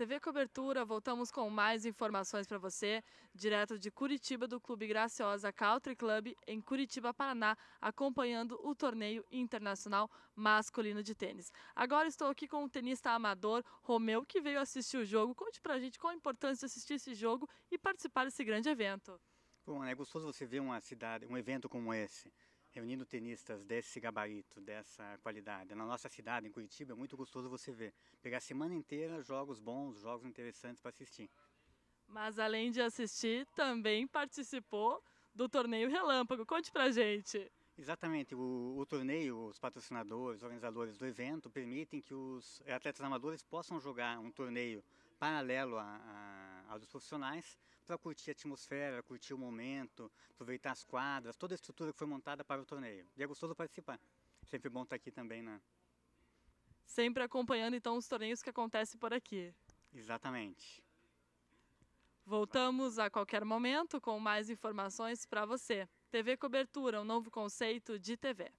TV Cobertura, voltamos com mais informações para você, direto de Curitiba do Clube Graciosa Country Club, em Curitiba, Paraná, acompanhando o torneio internacional masculino de tênis. Agora estou aqui com o tenista amador Romeu, que veio assistir o jogo. Conte para a gente qual a importância de assistir esse jogo e participar desse grande evento. Bom, é gostoso você ver uma cidade, um evento como esse reunindo tenistas desse gabarito, dessa qualidade. Na nossa cidade, em Curitiba, é muito gostoso você ver. Pegar a semana inteira jogos bons, jogos interessantes para assistir. Mas além de assistir, também participou do torneio Relâmpago. Conte pra gente. Exatamente, o, o torneio, os patrocinadores, os organizadores do evento permitem que os atletas amadores possam jogar um torneio paralelo a aos profissionais para curtir a atmosfera, curtir o momento, aproveitar as quadras, toda a estrutura que foi montada para o torneio. E é gostoso participar. Sempre bom estar aqui também, né? Sempre acompanhando então os torneios que acontecem por aqui. Exatamente. Voltamos a qualquer momento com mais informações para você. TV Cobertura, um novo conceito de TV.